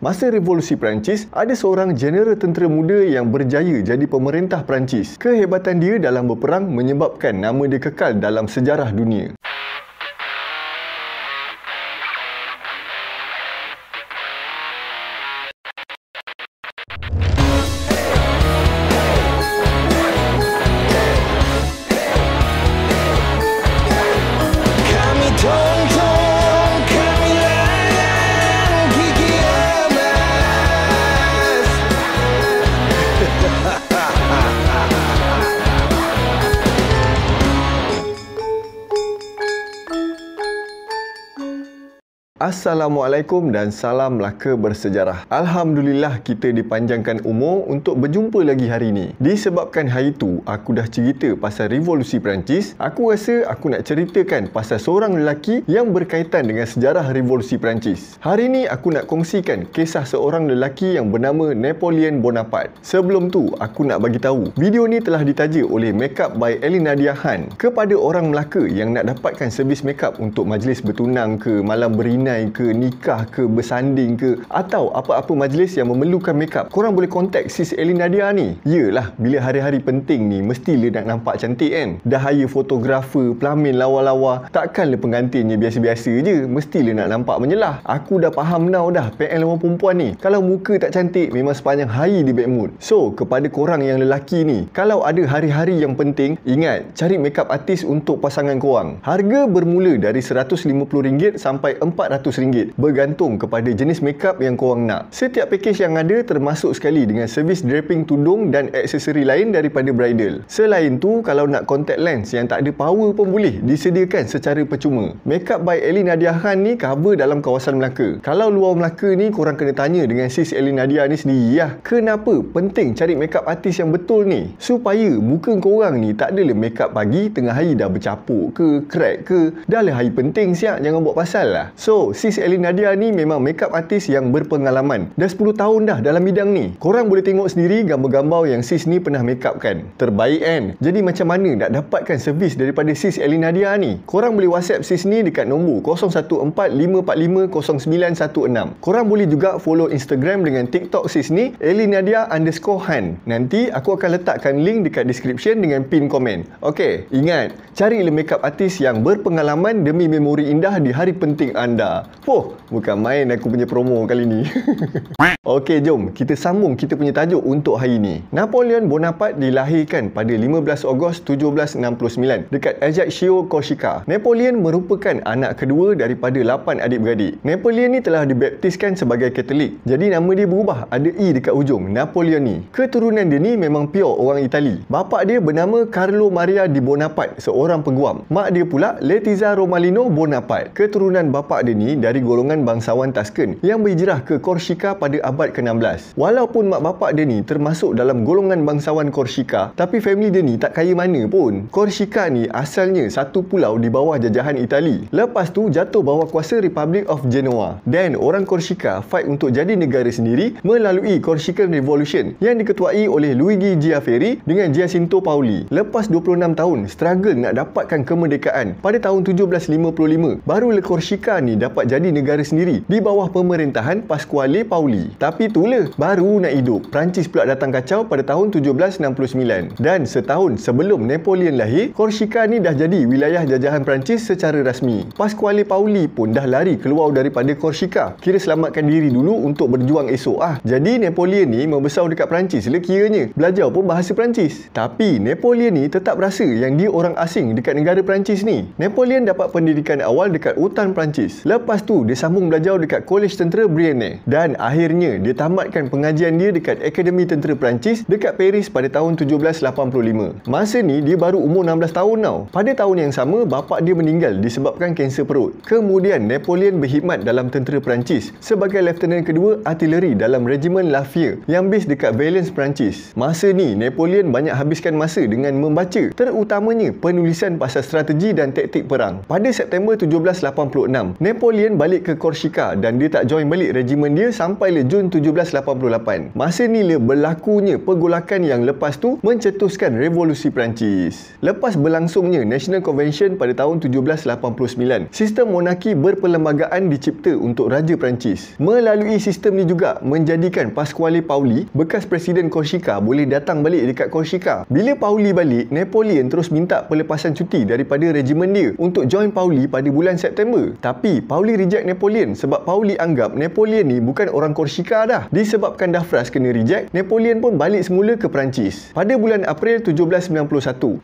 Masa revolusi Perancis, ada seorang jeneral tentera muda yang berjaya jadi pemerintah Perancis. Kehebatan dia dalam berperang menyebabkan nama dia kekal dalam sejarah dunia. Assalamualaikum dan salam Melaka bersejarah. Alhamdulillah kita dipanjangkan umur untuk berjumpa lagi hari ini. Disebabkan hari itu aku dah cerita pasal revolusi Perancis, aku rasa aku nak ceritakan pasal seorang lelaki yang berkaitan dengan sejarah revolusi Perancis. Hari ini aku nak kongsikan kisah seorang lelaki yang bernama Napoleon Bonaparte. Sebelum tu aku nak bagi tahu, video ni telah ditaja oleh Makeup by Elina Diahan kepada orang Melaka yang nak dapatkan servis makeup untuk majlis bertunang ke malam berina berlainan ke nikah ke bersanding ke atau apa-apa majlis yang memerlukan makeup korang boleh kontak sis Elin Nadia ni yelah bila hari-hari penting ni mesti dia nak nampak cantik kan dah hire fotografer pelamin lawa-lawa takkan dia pengantinnya biasa-biasa je mesti dia nak nampak menyelah aku dah faham now dah PL orang perempuan ni kalau muka tak cantik memang sepanjang hari di bad mood so kepada korang yang lelaki ni kalau ada hari-hari yang penting ingat cari makeup artis untuk pasangan korang harga bermula dari RM150 sampai RM100 bergantung kepada jenis makeup yang korang nak. Setiap pakej yang ada termasuk sekali dengan servis draping tudung dan aksesori lain daripada bridal. Selain tu, kalau nak contact lens yang tak ada power pun boleh disediakan secara percuma. Makeup by Elin Nadia Khan ni cover dalam kawasan Melaka. Kalau luar Melaka ni korang kena tanya dengan sis Elin Nadia ni sendiri Ya Kenapa penting cari makeup artis yang betul ni? Supaya muka korang ni tak adalah makeup pagi tengah hari dah bercapuk ke crack ke dah lah hari penting siap jangan buat pasal lah. So sis Elin Nadia ni memang makeup artis yang berpengalaman. Dah 10 tahun dah dalam bidang ni. Korang boleh tengok sendiri gambar-gambar yang sis ni pernah makeup kan. Terbaik kan? Jadi macam mana nak dapatkan servis daripada sis Elin Nadia ni? Korang boleh WhatsApp sis ni dekat nombor 0145450916. Korang boleh juga follow Instagram dengan TikTok sis ni Elin Nadia underscore Han. Nanti aku akan letakkan link dekat description dengan pin komen. Okey, ingat, carilah makeup artis yang berpengalaman demi memori indah di hari penting anda. Oh, bukan main aku punya promo kali ni. Okey, jom kita sambung kita punya tajuk untuk hari ni. Napoleon Bonaparte dilahirkan pada 15 Ogos 1769 dekat Ajaccio, Corsica. Napoleon merupakan anak kedua daripada 8 adik-beradik. Napoleon ni telah dibaptiskan sebagai Katolik. Jadi nama dia berubah, ada E dekat hujung, Napoleon ni. Keturunan dia ni memang pure orang Itali. Bapa dia bernama Carlo Maria di Bonaparte, seorang peguam. Mak dia pula Letizia Romalino Bonaparte. Keturunan bapa dia ni dari golongan bangsawan Tasken yang berhijrah ke Korsika pada abad ke-16. Walaupun mak bapak dia ni termasuk dalam golongan bangsawan Korsika, tapi family dia ni tak kaya mana pun. Korsika ni asalnya satu pulau di bawah jajahan Itali. Lepas tu jatuh bawah kuasa Republic of Genoa. Dan orang Korsika fight untuk jadi negara sendiri melalui Korsikan Revolution yang diketuai oleh Luigi Giaferi dengan Giacinto Paoli. Lepas 26 tahun, struggle nak dapatkan kemerdekaan pada tahun 1755. le Korsika ni dapat dapat jadi negara sendiri di bawah pemerintahan Pasquale Pauli. Tapi itulah baru nak hidup. Perancis pula datang kacau pada tahun 1769 dan setahun sebelum Napoleon lahir, Korsika ni dah jadi wilayah jajahan Perancis secara rasmi. Pasquale Pauli pun dah lari keluar daripada Korsika. Kira selamatkan diri dulu untuk berjuang esok ah. Jadi Napoleon ni membesar dekat Perancis lekiranya. Lah Belajar pun bahasa Perancis. Tapi Napoleon ni tetap rasa yang dia orang asing dekat negara Perancis ni. Napoleon dapat pendidikan awal dekat hutan Perancis. Lepas Lepas tu, dia sambung belajar dekat Kolej Tentera Brienne dan akhirnya dia tamatkan pengajian dia dekat Akademi Tentera Perancis dekat Paris pada tahun 1785. Masa ni, dia baru umur 16 tahun tau. Pada tahun yang sama, bapak dia meninggal disebabkan kanser perut. Kemudian, Napoleon berkhidmat dalam tentera Perancis sebagai Lieutenant Kedua artileri dalam Regiment Lafia yang base dekat Valence, Perancis. Masa ni, Napoleon banyak habiskan masa dengan membaca terutamanya penulisan pasal strategi dan taktik perang. Pada September 1786, Napoleon Napoleon balik ke Korsika dan dia tak join balik regimen dia sampai le Jun 1788. Masa ni le berlakunya pergolakan yang lepas tu mencetuskan revolusi Perancis. Lepas berlangsungnya National Convention pada tahun 1789, sistem monarki berperlembagaan dicipta untuk Raja Perancis. Melalui sistem ni juga menjadikan Pasquale Pauli, bekas Presiden Korsika boleh datang balik dekat Korsika. Bila Pauli balik, Napoleon terus minta pelepasan cuti daripada regimen dia untuk join Pauli pada bulan September. Tapi Pauli Pauli reject Napoleon sebab Pauli anggap Napoleon ni bukan orang Korsika dah. Disebabkan Dafras kena reject, Napoleon pun balik semula ke Perancis. Pada bulan April 1791,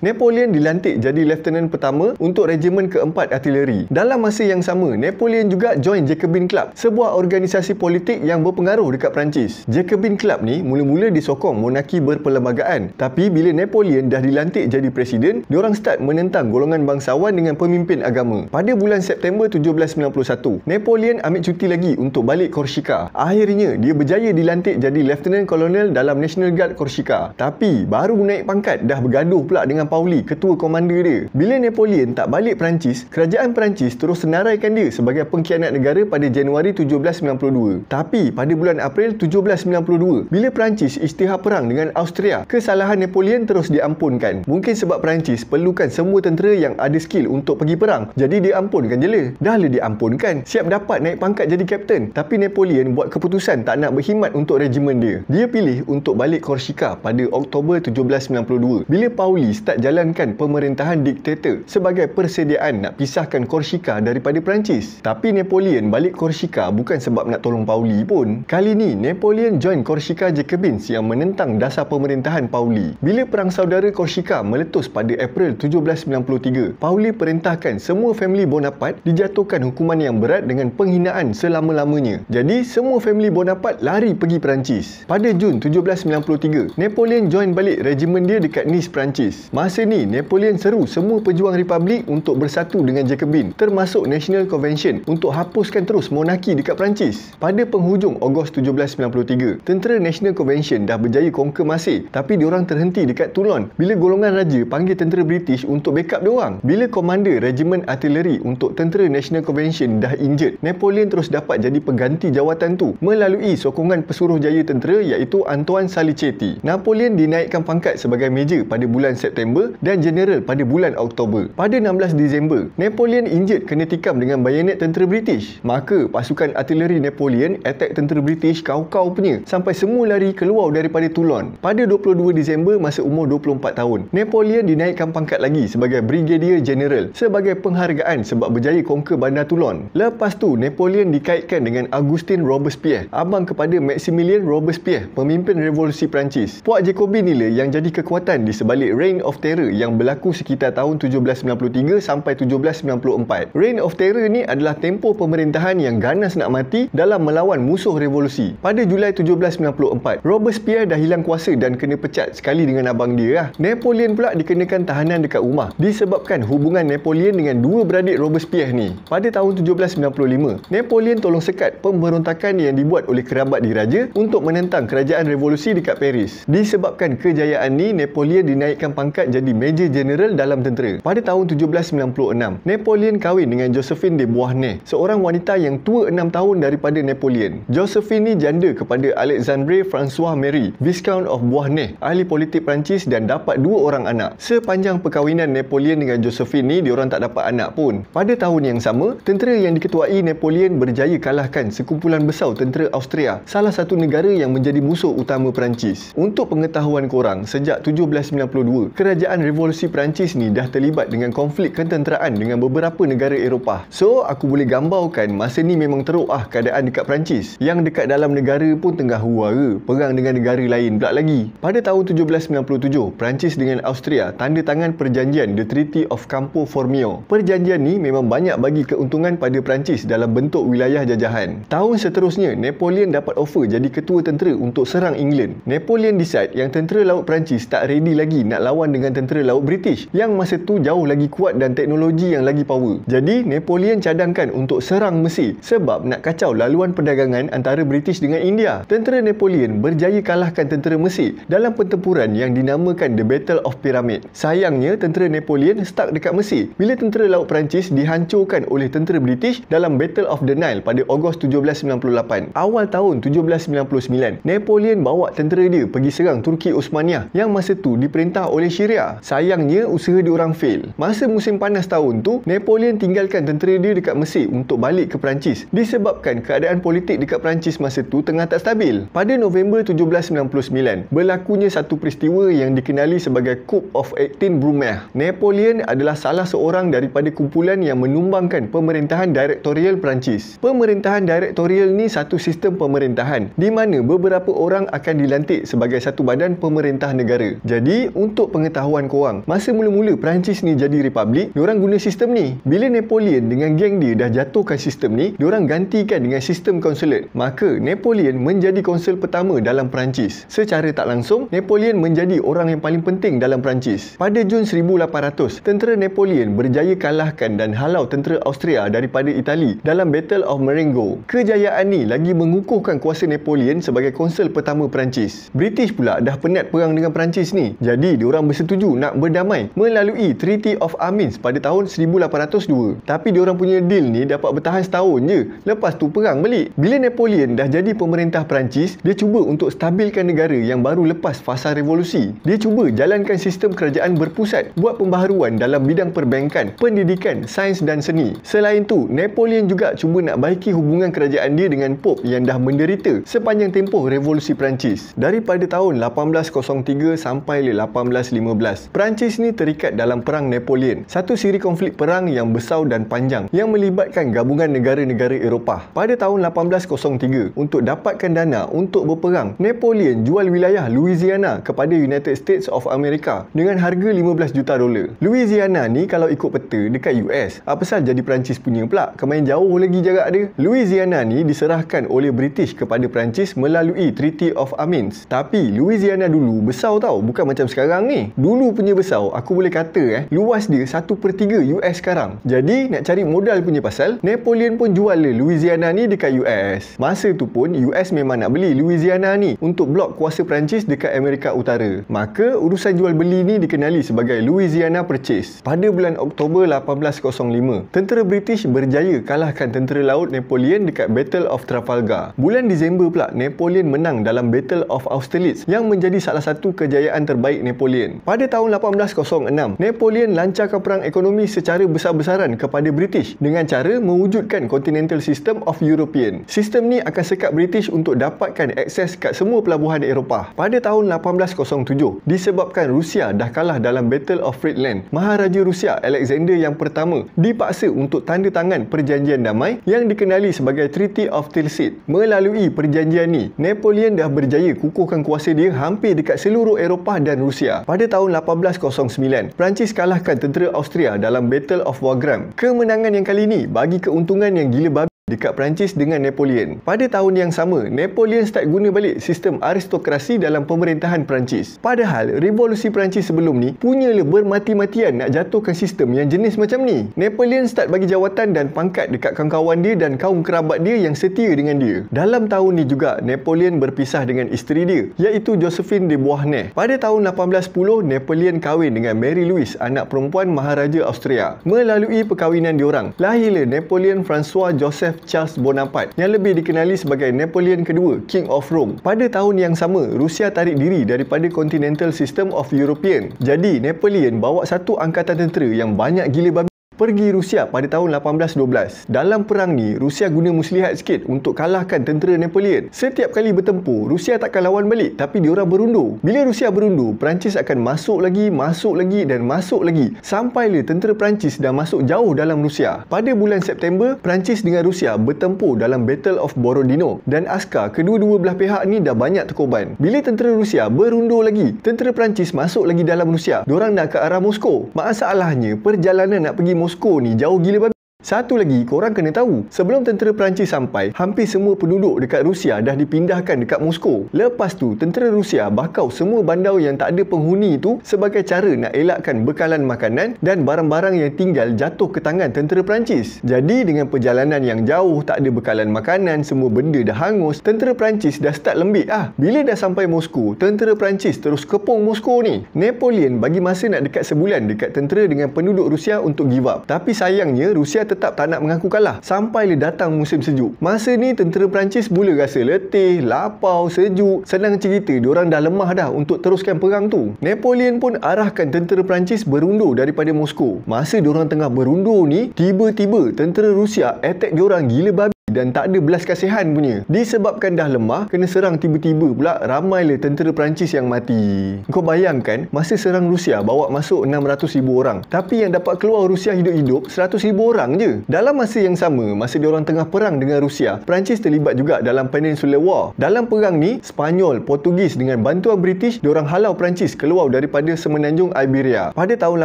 Napoleon dilantik jadi Lieutenant pertama untuk Regimen keempat Artileri. Dalam masa yang sama, Napoleon juga join Jacobin Club, sebuah organisasi politik yang berpengaruh dekat Perancis. Jacobin Club ni mula-mula disokong monarki berperlembagaan. Tapi bila Napoleon dah dilantik jadi presiden, diorang start menentang golongan bangsawan dengan pemimpin agama. Pada bulan September 1791, 1821. Napoleon ambil cuti lagi untuk balik Korsika. Akhirnya, dia berjaya dilantik jadi Lieutenant Colonel dalam National Guard Korsika. Tapi, baru naik pangkat dah bergaduh pula dengan Pauli, ketua komander dia. Bila Napoleon tak balik Perancis, kerajaan Perancis terus senaraikan dia sebagai pengkhianat negara pada Januari 1792. Tapi, pada bulan April 1792, bila Perancis istihar perang dengan Austria, kesalahan Napoleon terus diampunkan. Mungkin sebab Perancis perlukan semua tentera yang ada skill untuk pergi perang. Jadi, diampunkan je lah. Dah le lah diampunkan kan siap dapat naik pangkat jadi kapten tapi Napoleon buat keputusan tak nak berkhidmat untuk regimen dia dia pilih untuk balik Korsika pada Oktober 1792 bila Pauli start jalankan pemerintahan diktator sebagai persediaan nak pisahkan Korsika daripada Perancis tapi Napoleon balik Korsika bukan sebab nak tolong Pauli pun kali ni Napoleon join Korsika Jacobins yang menentang dasar pemerintahan Pauli bila perang saudara Korsika meletus pada April 1793 Pauli perintahkan semua family Bonaparte dijatuhkan hukuman yang berat dengan penghinaan selama-lamanya. Jadi, semua family Bonaparte lari pergi Perancis. Pada Jun 1793, Napoleon join balik regimen dia dekat Nice, Perancis. Masa ni, Napoleon seru semua pejuang Republik untuk bersatu dengan Jacobin, termasuk National Convention untuk hapuskan terus monarki dekat Perancis. Pada penghujung Ogos 1793, tentera National Convention dah berjaya conquer masih, tapi diorang terhenti dekat Toulon bila golongan raja panggil tentera British untuk backup diorang. Bila komander regimen artileri untuk tentera National Convention dah injured. Napoleon terus dapat jadi pengganti jawatan tu melalui sokongan pesuruh jaya tentera iaitu Antoine Salicetti. Napoleon dinaikkan pangkat sebagai major pada bulan September dan general pada bulan Oktober. Pada 16 Disember, Napoleon injured kena tikam dengan bayonet tentera British. Maka pasukan artileri Napoleon attack tentera British kau-kau punya sampai semua lari keluar daripada Toulon. Pada 22 Disember masa umur 24 tahun, Napoleon dinaikkan pangkat lagi sebagai Brigadier General sebagai penghargaan sebab berjaya conquer bandar Toulon Napoleon. Lepas tu, Napoleon dikaitkan dengan Augustin Robespierre, abang kepada Maximilian Robespierre, pemimpin revolusi Perancis. Puak Jacobin ni lah yang jadi kekuatan di sebalik Reign of Terror yang berlaku sekitar tahun 1793 sampai 1794. Reign of Terror ni adalah tempoh pemerintahan yang ganas nak mati dalam melawan musuh revolusi. Pada Julai 1794, Robespierre dah hilang kuasa dan kena pecat sekali dengan abang dia lah. Napoleon pula dikenakan tahanan dekat rumah disebabkan hubungan Napoleon dengan dua beradik Robespierre ni. Pada tahun 1794, 1795, Napoleon tolong sekat pemberontakan yang dibuat oleh kerabat diraja untuk menentang kerajaan revolusi dekat Paris. Disebabkan kejayaan ni, Napoleon dinaikkan pangkat jadi Major General dalam tentera. Pada tahun 1796, Napoleon kahwin dengan Josephine de Beauharnais, seorang wanita yang tua enam tahun daripada Napoleon. Josephine ni janda kepada Alexandre François Mary, Viscount of Beauharnais, ahli politik Perancis dan dapat dua orang anak. Sepanjang perkahwinan Napoleon dengan Josephine ni, diorang tak dapat anak pun. Pada tahun yang sama, tentera yang diketuai Napoleon berjaya kalahkan sekumpulan besar tentera Austria, salah satu negara yang menjadi musuh utama Perancis. Untuk pengetahuan korang, sejak 1792, kerajaan revolusi Perancis ni dah terlibat dengan konflik ketenteraan dengan beberapa negara Eropah. So, aku boleh gambarkan masa ni memang teruk ah keadaan dekat Perancis. Yang dekat dalam negara pun tengah huara, perang dengan negara lain pula lagi. Pada tahun 1797, Perancis dengan Austria tanda tangan perjanjian The Treaty of Campo Formio. Perjanjian ni memang banyak bagi keuntungan kepada Perancis dalam bentuk wilayah jajahan. Tahun seterusnya, Napoleon dapat offer jadi ketua tentera untuk serang England. Napoleon decide yang tentera laut Perancis tak ready lagi nak lawan dengan tentera laut British yang masa tu jauh lagi kuat dan teknologi yang lagi power. Jadi, Napoleon cadangkan untuk serang Mesir sebab nak kacau laluan perdagangan antara British dengan India. Tentera Napoleon berjaya kalahkan tentera Mesir dalam pertempuran yang dinamakan The Battle of Pyramid. Sayangnya, tentera Napoleon stuck dekat Mesir bila tentera laut Perancis dihancurkan oleh tentera British British dalam Battle of the Nile pada Ogos 1798. Awal tahun 1799, Napoleon bawa tentera dia pergi serang Turki Osmania yang masa tu diperintah oleh Syria. Sayangnya usaha diorang fail. Masa musim panas tahun tu, Napoleon tinggalkan tentera dia dekat Mesir untuk balik ke Perancis disebabkan keadaan politik dekat Perancis masa tu tengah tak stabil. Pada November 1799, berlakunya satu peristiwa yang dikenali sebagai Coup of 18 Brumaire. Napoleon adalah salah seorang daripada kumpulan yang menumbangkan pemerintahan pemerintahan direktorial Perancis. Pemerintahan direktorial ni satu sistem pemerintahan di mana beberapa orang akan dilantik sebagai satu badan pemerintah negara. Jadi, untuk pengetahuan korang, masa mula-mula Perancis ni jadi republik, diorang guna sistem ni. Bila Napoleon dengan geng dia dah jatuhkan sistem ni, diorang gantikan dengan sistem konsulat. Maka, Napoleon menjadi konsul pertama dalam Perancis. Secara tak langsung, Napoleon menjadi orang yang paling penting dalam Perancis. Pada Jun 1800, tentera Napoleon berjaya kalahkan dan halau tentera Austria dari kepada Itali dalam Battle of Marengo. Kejayaan ni lagi mengukuhkan kuasa Napoleon sebagai konsul pertama Perancis. British pula dah penat perang dengan Perancis ni. Jadi, diorang bersetuju nak berdamai melalui Treaty of Amiens pada tahun 1802. Tapi diorang punya deal ni dapat bertahan setahun je. Lepas tu perang balik. Bila Napoleon dah jadi pemerintah Perancis, dia cuba untuk stabilkan negara yang baru lepas fasa revolusi. Dia cuba jalankan sistem kerajaan berpusat buat pembaharuan dalam bidang perbankan, pendidikan, sains dan seni. Selain tu, Napoleon juga cuba nak baiki hubungan kerajaan dia dengan Pope yang dah menderita sepanjang tempoh Revolusi Perancis. Daripada tahun 1803 sampai 1815, Perancis ni terikat dalam Perang Napoleon. Satu siri konflik perang yang besar dan panjang yang melibatkan gabungan negara-negara Eropah. Pada tahun 1803, untuk dapatkan dana untuk berperang, Napoleon jual wilayah Louisiana kepada United States of America dengan harga 15 juta dolar. Louisiana ni kalau ikut peta dekat US. Apa sal jadi Perancis punya pula akan jauh lagi jarak dia. Louisiana ni diserahkan oleh British kepada Perancis melalui Treaty of Amiens. Tapi Louisiana dulu besar tau, bukan macam sekarang ni. Dulu punya besar, aku boleh kata eh, luas dia satu per 3 US sekarang. Jadi nak cari modal punya pasal, Napoleon pun jual le Louisiana ni dekat US. Masa tu pun US memang nak beli Louisiana ni untuk blok kuasa Perancis dekat Amerika Utara. Maka urusan jual beli ni dikenali sebagai Louisiana Purchase pada bulan Oktober 1805. Tentera British berjaya kalahkan tentera laut Napoleon dekat Battle of Trafalgar. Bulan Disember pula, Napoleon menang dalam Battle of Austerlitz yang menjadi salah satu kejayaan terbaik Napoleon. Pada tahun 1806, Napoleon lancarkan perang ekonomi secara besar-besaran kepada British dengan cara mewujudkan Continental System of European. Sistem ni akan sekat British untuk dapatkan akses kat semua pelabuhan Eropah. Pada tahun 1807, disebabkan Rusia dah kalah dalam Battle of Friedland, Maharaja Rusia Alexander yang pertama dipaksa untuk tanda tangan rancangan perjanjian damai yang dikenali sebagai Treaty of Tilsit. Melalui perjanjian ini Napoleon dah berjaya kukuhkan kuasa dia hampir dekat seluruh Eropah dan Rusia. Pada tahun 1809, Perancis kalahkan tentera Austria dalam Battle of Wagram. Kemenangan yang kali ini bagi keuntungan yang gila babi dekat Perancis dengan Napoleon. Pada tahun yang sama, Napoleon start guna balik sistem aristokrasi dalam pemerintahan Perancis. Padahal, revolusi Perancis sebelum ni punya leber mati-matian nak jatuhkan sistem yang jenis macam ni. Napoleon start bagi jawatan dan pangkat dekat kawan-kawan dia dan kaum kerabat dia yang setia dengan dia. Dalam tahun ni juga, Napoleon berpisah dengan isteri dia, iaitu Josephine de Beauharnais. Pada tahun 1810, Napoleon kahwin dengan Mary Louise, anak perempuan Maharaja Austria. Melalui perkahwinan diorang, lahirlah Napoleon François Joseph Charles Bonaparte yang lebih dikenali sebagai Napoleon II, King of Rome. Pada tahun yang sama, Rusia tarik diri daripada Continental System of European. Jadi, Napoleon bawa satu angkatan tentera yang banyak gila babi pergi Rusia pada tahun 1812. Dalam perang ni, Rusia guna muslihat sikit untuk kalahkan tentera Napoleon. Setiap kali bertempur, Rusia takkan lawan balik tapi diorang berundur. Bila Rusia berundur, Perancis akan masuk lagi, masuk lagi dan masuk lagi sampai le tentera Perancis dah masuk jauh dalam Rusia. Pada bulan September, Perancis dengan Rusia bertempur dalam Battle of Borodino dan askar kedua-dua belah pihak ni dah banyak terkorban. Bila tentera Rusia berundur lagi, tentera Perancis masuk lagi dalam Rusia. Diorang dah ke arah Moskow. Masalahnya, perjalanan nak pergi Moskow Moscow ni jauh gila babi. Satu lagi, korang kena tahu, sebelum tentera Perancis sampai, hampir semua penduduk dekat Rusia dah dipindahkan dekat Moskow. Lepas tu, tentera Rusia bakau semua bandar yang tak ada penghuni itu sebagai cara nak elakkan bekalan makanan dan barang-barang yang tinggal jatuh ke tangan tentera Perancis. Jadi, dengan perjalanan yang jauh, tak ada bekalan makanan, semua benda dah hangus, tentera Perancis dah start lembik ah. Bila dah sampai Moskow, tentera Perancis terus kepung Moskow ni. Napoleon bagi masa nak dekat sebulan dekat tentera dengan penduduk Rusia untuk give up. Tapi sayangnya, Rusia tetap tak nak mengaku kalah sampai dia datang musim sejuk. Masa ni tentera Perancis mula rasa letih, lapau, sejuk. Senang cerita, orang dah lemah dah untuk teruskan perang tu. Napoleon pun arahkan tentera Perancis berundur daripada Moskow. Masa orang tengah berundur ni, tiba-tiba tentera Rusia attack orang gila babi dan tak ada belas kasihan punya. Disebabkan dah lemah, kena serang tiba-tiba pula ramai le tentera Perancis yang mati. Kau bayangkan, masa serang Rusia bawa masuk 600,000 orang. Tapi yang dapat keluar Rusia hidup-hidup, 100,000 orang je. Dalam masa yang sama, masa diorang tengah perang dengan Rusia, Perancis terlibat juga dalam Peninsula War. Dalam perang ni, Spanyol, Portugis dengan bantuan British, diorang halau Perancis keluar daripada semenanjung Iberia. Pada tahun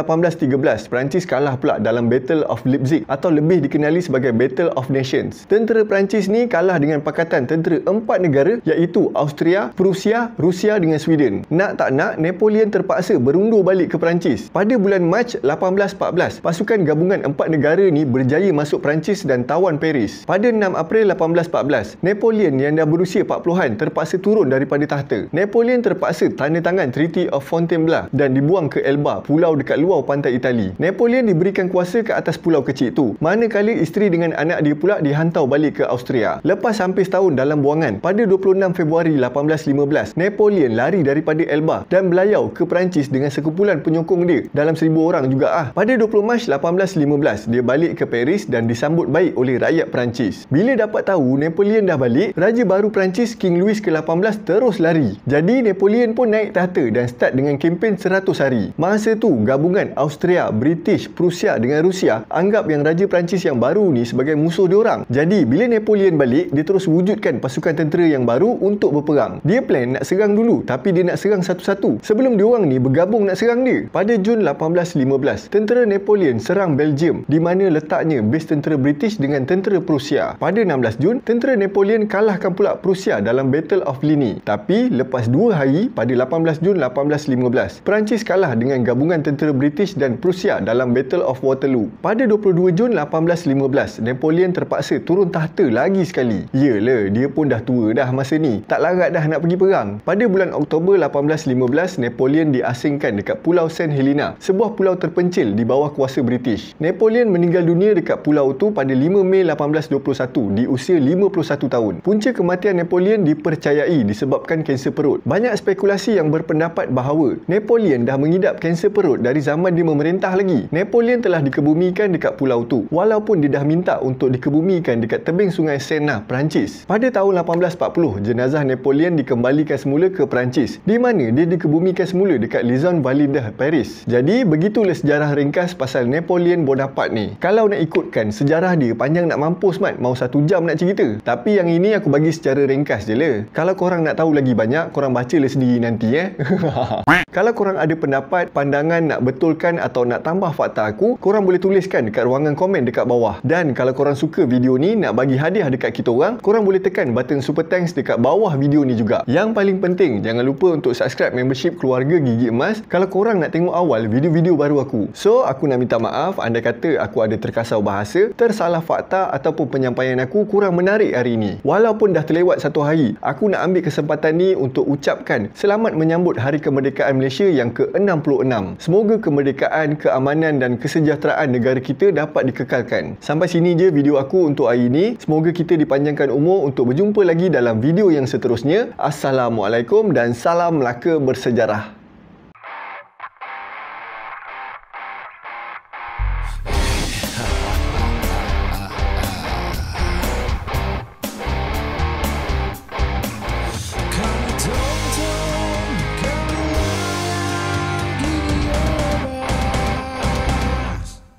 1813, Perancis kalah pula dalam Battle of Leipzig atau lebih dikenali sebagai Battle of Nations. Tentera Perancis ni kalah dengan pakatan tentera empat negara iaitu Austria, Prusia, Rusia dengan Sweden. Nak tak nak, Napoleon terpaksa berundur balik ke Perancis. Pada bulan Mac 1814, pasukan gabungan empat negara ni berjaya masuk Perancis dan tawan Paris. Pada 6 April 1814, Napoleon yang dah berusia 40-an terpaksa turun daripada tahta. Napoleon terpaksa tanda tangan Treaty of Fontainebleau dan dibuang ke Elba, pulau dekat luar pantai Itali. Napoleon diberikan kuasa ke atas pulau kecil tu. Manakala isteri dengan anak dia pula dihantar balik ke Austria. Lepas hampir setahun dalam buangan, pada 26 Februari 1815, Napoleon lari daripada Elba dan belayau ke Perancis dengan sekumpulan penyokong dia dalam seribu orang juga ah. Pada 20 Mac 1815, dia balik ke Paris dan disambut baik oleh rakyat Perancis. Bila dapat tahu Napoleon dah balik, Raja baru Perancis King Louis ke-18 terus lari. Jadi Napoleon pun naik tahta dan start dengan kempen 100 hari. Masa tu, gabungan Austria, British, Prussia dengan Rusia anggap yang Raja Perancis yang baru ni sebagai musuh diorang. Jadi, bila bila Napoleon balik, dia terus wujudkan pasukan tentera yang baru untuk berperang. Dia plan nak serang dulu tapi dia nak serang satu-satu sebelum diorang ni bergabung nak serang dia. Pada Jun 1815, tentera Napoleon serang Belgium di mana letaknya base tentera British dengan tentera Prussia. Pada 16 Jun, tentera Napoleon kalahkan pula Prussia dalam Battle of Ligny. Tapi lepas 2 hari pada 18 Jun 1815, Perancis kalah dengan gabungan tentera British dan Prussia dalam Battle of Waterloo. Pada 22 Jun 1815, Napoleon terpaksa turun tahan tahta lagi sekali. Yelah, dia pun dah tua dah masa ni. Tak larat dah nak pergi perang. Pada bulan Oktober 1815, Napoleon diasingkan dekat Pulau St. Helena, sebuah pulau terpencil di bawah kuasa British. Napoleon meninggal dunia dekat pulau tu pada 5 Mei 1821 di usia 51 tahun. Punca kematian Napoleon dipercayai disebabkan kanser perut. Banyak spekulasi yang berpendapat bahawa Napoleon dah mengidap kanser perut dari zaman dia memerintah lagi. Napoleon telah dikebumikan dekat pulau tu walaupun dia dah minta untuk dikebumikan dekat tebing Sungai Sena, Perancis. Pada tahun 1840, jenazah Napoleon dikembalikan semula ke Perancis di mana dia dikebumikan semula dekat Lison Valida, Paris. Jadi, begitulah sejarah ringkas pasal Napoleon Bonaparte ni. Kalau nak ikutkan, sejarah dia panjang nak mampus, Mat. Mau satu jam nak cerita. Tapi yang ini aku bagi secara ringkas je lah. Kalau korang nak tahu lagi banyak, korang baca lah sendiri nanti, eh. Kalau korang ada pendapat, pandangan nak betulkan atau nak tambah fakta aku, korang boleh tuliskan dekat ruangan komen dekat bawah. Dan kalau korang suka video ni, nak bagi hadiah dekat kita orang, korang boleh tekan button super thanks dekat bawah video ni juga. Yang paling penting, jangan lupa untuk subscribe membership keluarga Gigi Emas kalau korang nak tengok awal video-video baru aku. So, aku nak minta maaf anda kata aku ada terkasar bahasa, tersalah fakta ataupun penyampaian aku kurang menarik hari ini. Walaupun dah terlewat satu hari, aku nak ambil kesempatan ni untuk ucapkan selamat menyambut Hari Kemerdekaan Malaysia yang ke-66. Semoga kemerdekaan, keamanan dan kesejahteraan negara kita dapat dikekalkan. Sampai sini je video aku untuk hari ini. Semoga kita dipanjangkan umur untuk berjumpa lagi dalam video yang seterusnya. Assalamualaikum dan salam Melaka bersejarah.